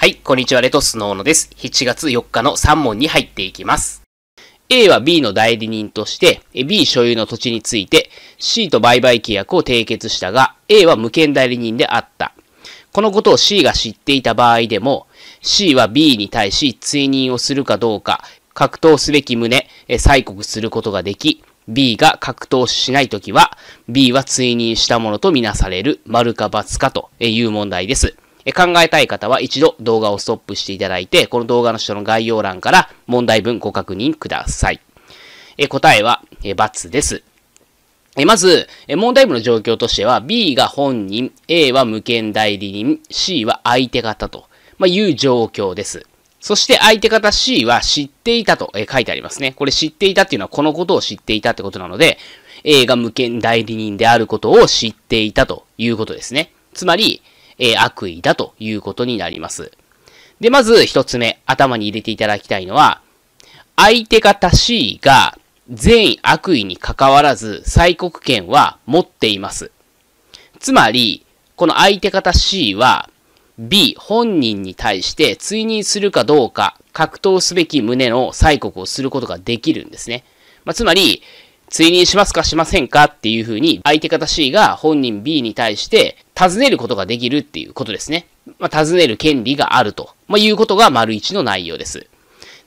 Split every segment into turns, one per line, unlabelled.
はい、こんにちは、レトスのーノです。7月4日の3問に入っていきます。A は B の代理人として、B 所有の土地について C と売買契約を締結したが、A は無権代理人であった。このことを C が知っていた場合でも、C は B に対し追認をするかどうか、格闘すべき旨、再告することができ、B が格闘しないときは、B は追認したものとみなされる、丸か×かという問題です。え考えたい方は一度動画をストップしていただいて、この動画の下の概要欄から問題文ご確認ください。え答えは、え×です。えまず、え問題文の状況としては、B が本人、A は無権代理人、C は相手方と、まあ、いう状況です。そして相手方 C は知っていたと書いてありますね。これ知っていたっていうのはこのことを知っていたってことなので、A が無権代理人であることを知っていたということですね。つまり、えー、悪意だということになります。で、まず一つ目、頭に入れていただきたいのは、相手方 C が善意悪意に関わらず催告権は持っています。つまり、この相手方 C は B 本人に対して追認するかどうか格闘すべき旨の催告をすることができるんですね。まあ、つまり、追認しますかしませんかっていうふうに、相手方 C が本人 B に対して尋ねることができるっていうことですね。まあ、尋ねる権利があると、まあ、いうことが丸1の内容です。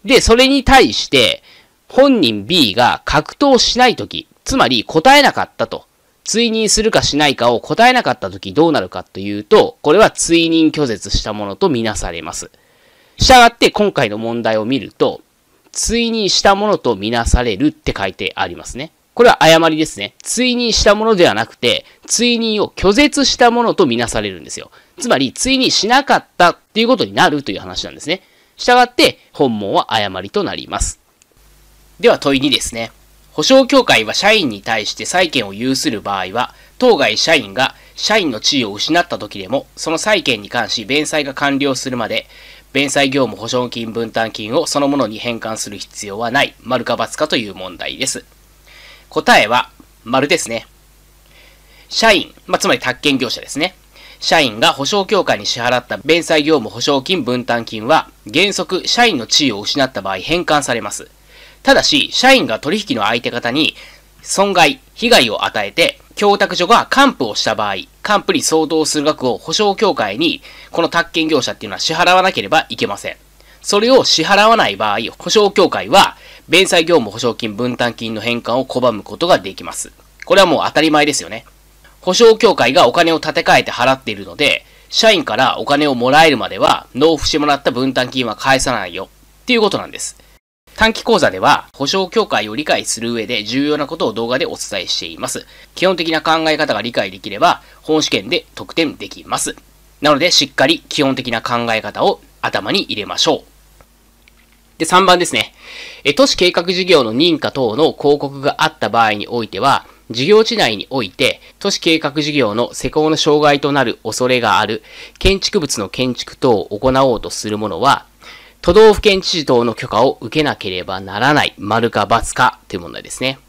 で、それに対して、本人 B が格闘しないとき、つまり答えなかったと、追認するかしないかを答えなかったときどうなるかというと、これは追認拒絶したものとみなされます。したがって今回の問題を見ると、追認したものとみなされるって書いてありますね。これは誤りですね。追認したものではなくて、追認を拒絶したものとみなされるんですよ。つまり、追認しなかったっていうことになるという話なんですね。したがって、本問は誤りとなります。では問い2ですね。保証協会は社員に対して債権を有する場合は、当該社員が社員の地位を失った時でも、その債権に関し弁済が完了するまで、弁済業務保証金分担金をそのものに変換する必要はない、丸か×かという問題です。答えは、丸ですね。社員、まあ、つまり宅建業者ですね。社員が保証協会に支払った弁済業務保証金分担金は、原則社員の地位を失った場合返還されます。ただし、社員が取引の相手方に損害、被害を与えて、供託所が還付をした場合、ンプに相当する額を保証協会に、この宅建業者っていうのは支払わなければいけません。それを支払わない場合、保証協会は、弁済業務保証金分担金の返還を拒むことができます。これはもう当たり前ですよね。保証協会がお金を立て替えて払っているので、社員からお金をもらえるまでは、納付してもらった分担金は返さないよ、っていうことなんです。短期講座では、保証協会を理解する上で重要なことを動画でお伝えしています。基本的な考え方が理解できれば、本試験で得点できます。なので、しっかり基本的な考え方を頭に入れましょう。で、3番ですね。え、都市計画事業の認可等の広告があった場合においては、事業地内において、都市計画事業の施工の障害となる恐れがある建築物の建築等を行おうとするものは、都道府県知事等の許可を受けなければならない、丸か罰かという問題ですね。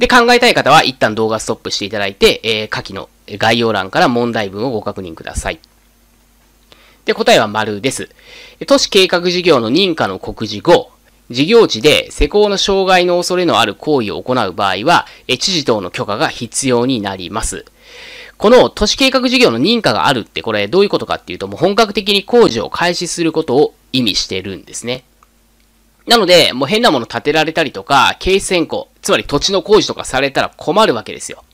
で、考えたい方は一旦動画ストップしていただいて、えー、下記の概要欄から問題文をご確認ください。で、答えは丸です。都市計画事業の認可の告示後、事業地で施工の障害の恐れのある行為を行う場合は、知事等の許可が必要になります。この都市計画事業の認可があるってこれどういうことかっていうと、もう本格的に工事を開始することを意味してるんですね。なので、もう変なもの建てられたりとか、経線工、つまり土地の工事とかされたら困るわけですよ。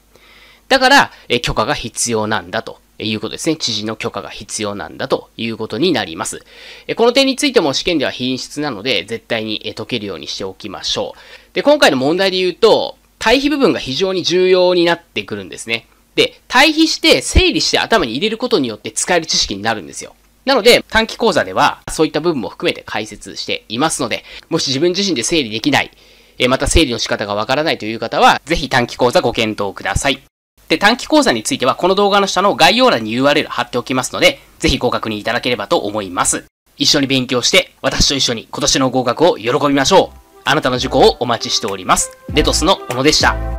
だから、え許可が必要なんだということですね。知事の許可が必要なんだということになります。えこの点についても試験では品質なので、絶対に解けるようにしておきましょう。で、今回の問題で言うと、対比部分が非常に重要になってくるんですね。で、対比して整理して頭に入れることによって使える知識になるんですよ。なので、短期講座では、そういった部分も含めて解説していますので、もし自分自身で整理できない、えまた整理の仕方がわからないという方は、ぜひ短期講座ご検討ください。で、短期講座については、この動画の下の概要欄に URL 貼っておきますので、ぜひご確認いただければと思います。一緒に勉強して、私と一緒に今年の合格を喜びましょう。あなたの受講をお待ちしております。レトスの小野でした。